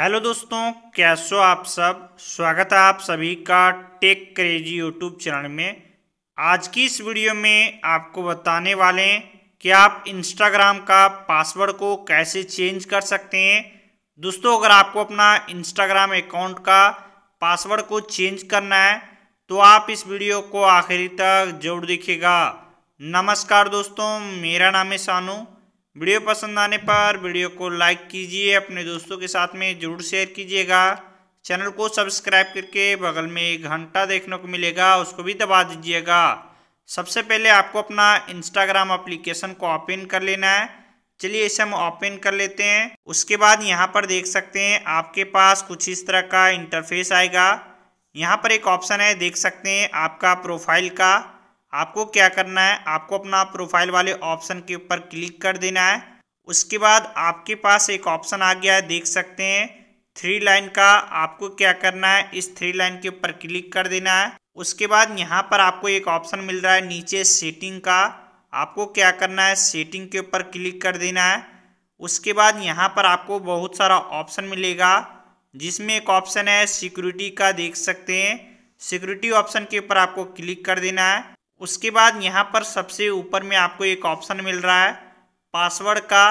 hello दोस्तों कैसे हो आप सब स्वागत है आप सभी का टेक क्रेजी यूट्यूब चैनल में आज की इस वीडियो में आपको बताने वाले हैं कि आप इंस्टाग्राम का पासवर्ड को कैसे चेंज कर सकते हैं दोस्तों अगर आपको अपना इंस्टाग्राम अकाउंट का पासवर्ड को चेंज करना है तो आप इस वीडियो को आखिरी तक जरूर देखिएगा नमस्कार दोस्तों मेरा नाम है सानू वीडियो पसंद आने पर वीडियो को लाइक कीजिए अपने दोस्तों के साथ में जरूर शेयर कीजिएगा चैनल को सब्सक्राइब करके बगल में एक घंटा देखने को मिलेगा उसको भी दबा दीजिएगा सबसे पहले आपको अपना इंस्टाग्राम अप्लीकेशन को ओपन कर लेना है चलिए इसे हम ओपन कर लेते हैं उसके बाद यहाँ पर देख सकते हैं आपके पास कुछ इस तरह का इंटरफेस आएगा यहाँ पर एक ऑप्शन है देख सकते हैं आपका प्रोफाइल का आपको क्या करना है आपको अपना प्रोफाइल वाले ऑप्शन के ऊपर क्लिक कर देना है उसके बाद आपके पास एक ऑप्शन आ गया है देख सकते हैं थ्री लाइन का आपको क्या करना है इस थ्री लाइन के ऊपर क्लिक कर देना है उसके बाद यहाँ पर आपको एक ऑप्शन मिल रहा है नीचे सेटिंग का आपको क्या करना है सेटिंग के ऊपर क्लिक कर देना है उसके बाद यहाँ पर आपको बहुत सारा ऑप्शन मिलेगा जिसमें एक ऑप्शन है सिक्योरिटी का देख सकते हैं सिक्योरिटी ऑप्शन के ऊपर आपको क्लिक कर देना है उसके बाद यहाँ पर सबसे ऊपर में आपको एक ऑप्शन मिल रहा है पासवर्ड का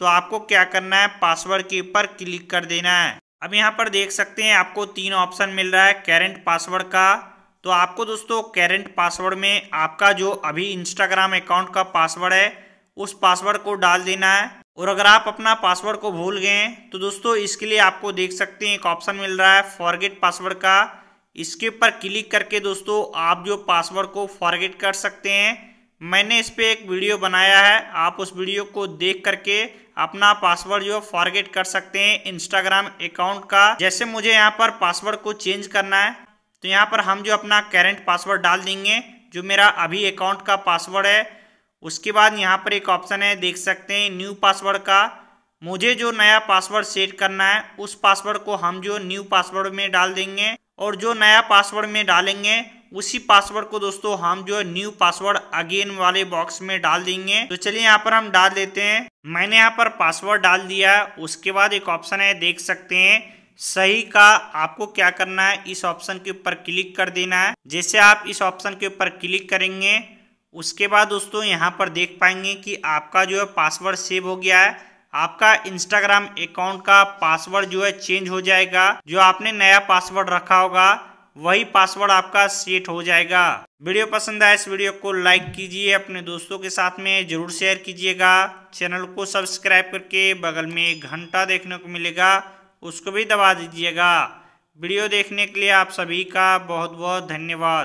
तो आपको क्या करना है पासवर्ड के ऊपर क्लिक कर देना है अब यहाँ पर देख सकते हैं आपको तीन ऑप्शन मिल रहा है कैरेंट पासवर्ड का तो आपको दोस्तों कैरेंट पासवर्ड में आपका जो अभी इंस्टाग्राम अकाउंट का पासवर्ड है उस पासवर्ड को डाल देना है और अगर आप अपना पासवर्ड को भूल गए तो दोस्तों इसके लिए आपको देख सकते हैं एक ऑप्शन मिल रहा है फॉरगेट पासवर्ड का इसके ऊपर क्लिक करके दोस्तों आप जो पासवर्ड को फॉरगेट कर सकते हैं मैंने इस पर एक वीडियो बनाया है आप उस वीडियो को देख करके अपना पासवर्ड जो फॉरगेट कर सकते हैं इंस्टाग्राम अकाउंट का जैसे मुझे यहाँ पर पासवर्ड को चेंज करना है तो यहाँ पर हम जो अपना करेंट पासवर्ड डाल देंगे जो मेरा अभी अकाउंट का पासवर्ड है उसके बाद यहाँ पर एक ऑप्शन है देख सकते हैं न्यू पासवर्ड का मुझे जो नया पासवर्ड सेट करना है उस पासवर्ड को हम जो न्यू पासवर्ड में डाल देंगे और जो नया पासवर्ड में डालेंगे उसी पासवर्ड को दोस्तों हम जो है न्यू पासवर्ड अगेन वाले बॉक्स में डाल देंगे तो चलिए यहाँ पर हम डाल देते हैं मैंने यहाँ पर पासवर्ड डाल दिया उसके बाद एक ऑप्शन है देख सकते हैं सही का आपको क्या करना है इस ऑप्शन के ऊपर क्लिक कर देना है जैसे आप इस ऑप्शन के ऊपर क्लिक करेंगे उसके बाद दोस्तों यहाँ पर देख पाएंगे कि आपका जो है पासवर्ड सेव हो गया है आपका इंस्टाग्राम अकाउंट का पासवर्ड जो है चेंज हो जाएगा जो आपने नया पासवर्ड रखा होगा वही पासवर्ड आपका सेट हो जाएगा वीडियो पसंद आए इस वीडियो को लाइक कीजिए अपने दोस्तों के साथ में जरूर शेयर कीजिएगा चैनल को सब्सक्राइब करके बगल में एक घंटा देखने को मिलेगा उसको भी दबा दीजिएगा वीडियो देखने के लिए आप सभी का बहुत बहुत धन्यवाद